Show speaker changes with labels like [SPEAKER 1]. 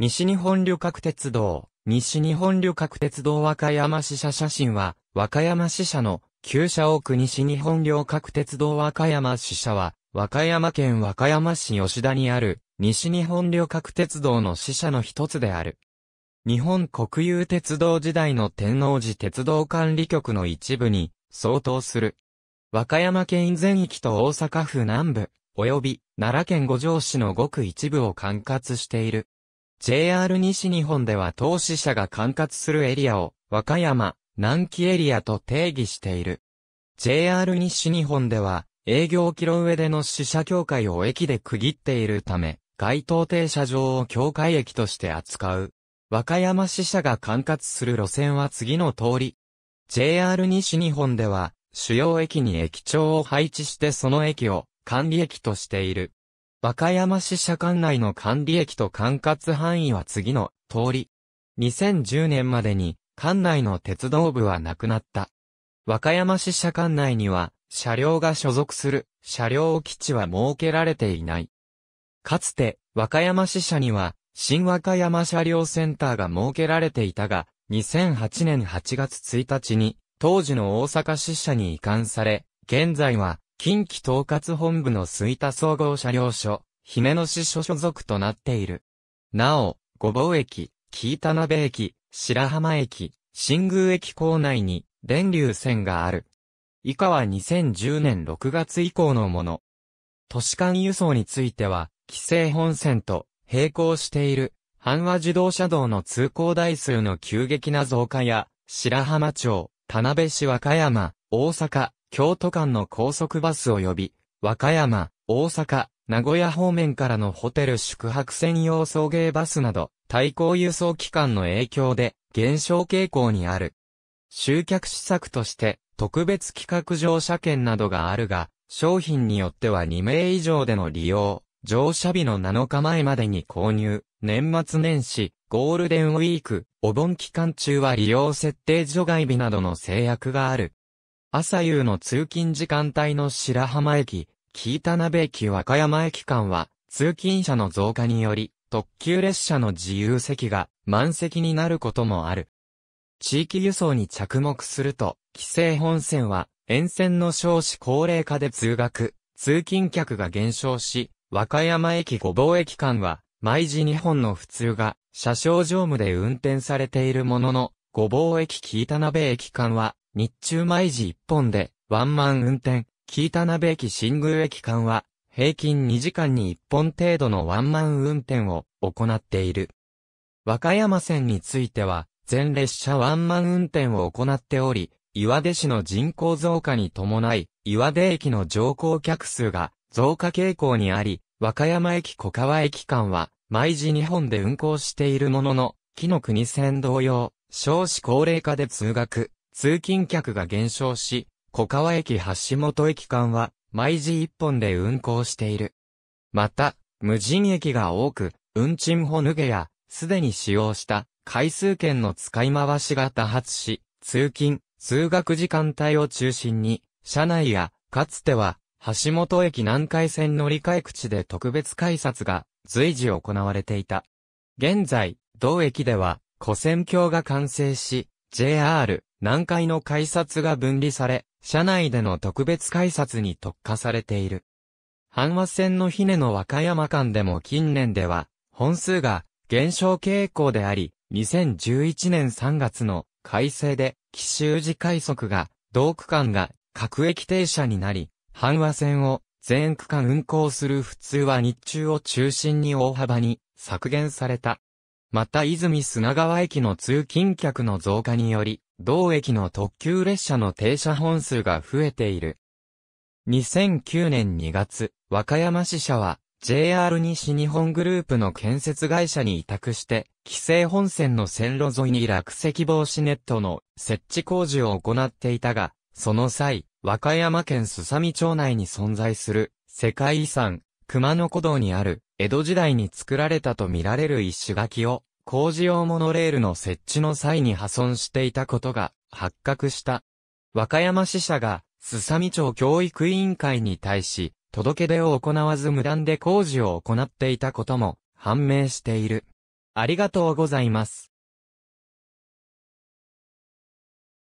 [SPEAKER 1] 西日本旅客鉄道、西日本旅客鉄道和歌山支社写真は、和歌山支社の旧社奥西日本旅客鉄道和歌山支社は、和歌山県和歌山市吉田にある西日本旅客鉄道の支社の一つである。日本国有鉄道時代の天王寺鉄道管理局の一部に相当する。和歌山県全域と大阪府南部、及び奈良県五条市のごく一部を管轄している。JR 西日本では投資者が管轄するエリアを和歌山、南紀エリアと定義している。JR 西日本では営業キロ上での支社境界を駅で区切っているため、該当停車場を境界駅として扱う。和歌山支社が管轄する路線は次の通り。JR 西日本では主要駅に駅長を配置してその駅を管理駅としている。和歌山市社管内の管理駅と管轄範囲は次の通り。2010年までに、管内の鉄道部はなくなった。和歌山市社管内には、車両が所属する車両基地は設けられていない。かつて、和歌山支社には、新和歌山車両センターが設けられていたが、2008年8月1日に、当時の大阪支社に移管され、現在は、近畿統括本部の水田総合車両所、姫野市所所属となっている。なお、御坊駅、木田辺駅、白浜駅、新宮駅構内に、電流線がある。以下は2010年6月以降のもの。都市間輸送については、規制本線と並行している、阪和自動車道の通行台数の急激な増加や、白浜町、田辺市和歌山、大阪、京都間の高速バス及び、和歌山、大阪、名古屋方面からのホテル宿泊専用送迎バスなど、対抗輸送機関の影響で減少傾向にある。集客施策として、特別企画乗車券などがあるが、商品によっては2名以上での利用、乗車日の7日前までに購入、年末年始、ゴールデンウィーク、お盆期間中は利用設定除外日などの制約がある。朝夕の通勤時間帯の白浜駅、北田鍋駅和歌山駅間は、通勤者の増加により、特急列車の自由席が満席になることもある。地域輸送に着目すると、規制本線は、沿線の少子高齢化で通学、通勤客が減少し、和歌山駅五房駅間は、毎時日本の普通が、車掌乗務で運転されているものの、五房駅北田鍋駅間は、日中毎時1本で、ワンマン運転、北田鍋駅新宮駅間は、平均2時間に1本程度のワンマン運転を行っている。和歌山線については、全列車ワンマン運転を行っており、岩出市の人口増加に伴い、岩出駅の乗降客数が増加傾向にあり、和歌山駅小川駅間は、毎時2本で運行しているものの、木の国線同様、少子高齢化で通学、通勤客が減少し、小川駅橋本駅間は、毎時一本で運行している。また、無人駅が多く、運賃ほぬげや、すでに使用した、回数券の使い回しが多発し、通勤、通学時間帯を中心に、車内や、かつては、橋本駅南海線乗り換え口で特別改札が随時行われていた。現在、同駅では、古線橋が完成し、JR、南海の改札が分離され、車内での特別改札に特化されている。阪和線の姫の和歌山間でも近年では、本数が減少傾向であり、2011年3月の改正で、奇襲時快速が、同区間が各駅停車になり、阪和線を全区間運行する普通は日中を中心に大幅に削減された。また泉砂川駅の通勤客の増加により、同駅の特急列車の停車本数が増えている。2009年2月、和歌山支社は JR 西日本グループの建設会社に委託して、規制本線の線路沿いに落石防止ネットの設置工事を行っていたが、その際、和歌山県すさみ町内に存在する世界遺産、熊野古道にある江戸時代に作られたとみられる石垣を工事用モノレールの設置の際に破損していたことが発覚した。和歌山支社が、すさみ町教育委員会に対し、届け出を行わず無断で工事を行っていたことも判明している。ありがとうございます。